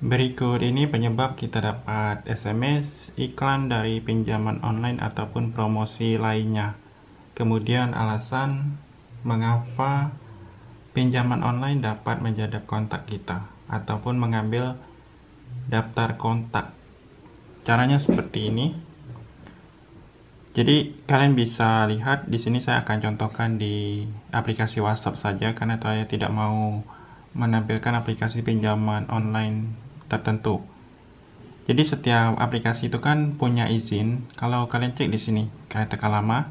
Berikut ini penyebab kita dapat SMS, iklan dari pinjaman online ataupun promosi lainnya. Kemudian alasan mengapa pinjaman online dapat menjadap kontak kita ataupun mengambil daftar kontak. Caranya seperti ini. Jadi kalian bisa lihat di sini saya akan contohkan di aplikasi WhatsApp saja karena saya tidak mau menampilkan aplikasi pinjaman online tertentu. Jadi setiap aplikasi itu kan punya izin. Kalau kalian cek di sini, kayak tekan lama.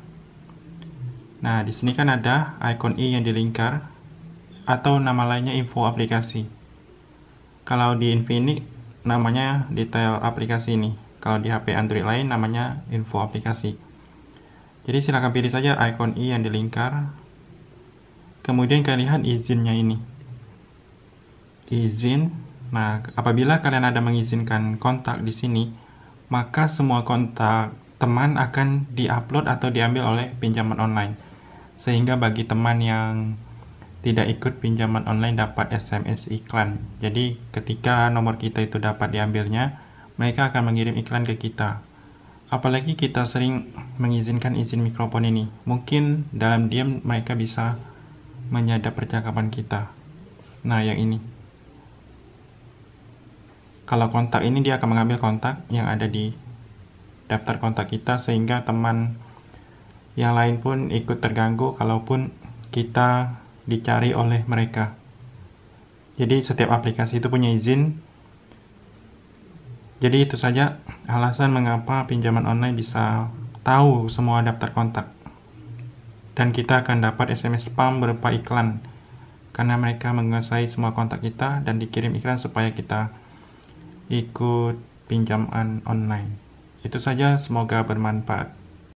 Nah, di sini kan ada icon i yang dilingkar atau nama lainnya info aplikasi. Kalau di Infinix namanya detail aplikasi ini. Kalau di HP Android lain namanya info aplikasi. Jadi silakan pilih saja icon i yang dilingkar. Kemudian kalian lihat izinnya ini. Izin Nah, apabila kalian ada mengizinkan kontak di sini, maka semua kontak teman akan diupload atau diambil oleh pinjaman online. Sehingga bagi teman yang tidak ikut pinjaman online dapat SMS iklan. Jadi, ketika nomor kita itu dapat diambilnya, mereka akan mengirim iklan ke kita. Apalagi kita sering mengizinkan izin mikrofon ini. Mungkin dalam diam mereka bisa menyadap percakapan kita. Nah, yang ini kalau kontak ini dia akan mengambil kontak yang ada di daftar kontak kita sehingga teman yang lain pun ikut terganggu kalaupun kita dicari oleh mereka. Jadi setiap aplikasi itu punya izin. Jadi itu saja alasan mengapa pinjaman online bisa tahu semua daftar kontak. Dan kita akan dapat SMS spam berupa iklan karena mereka menguasai semua kontak kita dan dikirim iklan supaya kita ikut pinjaman online. Itu saja, semoga bermanfaat.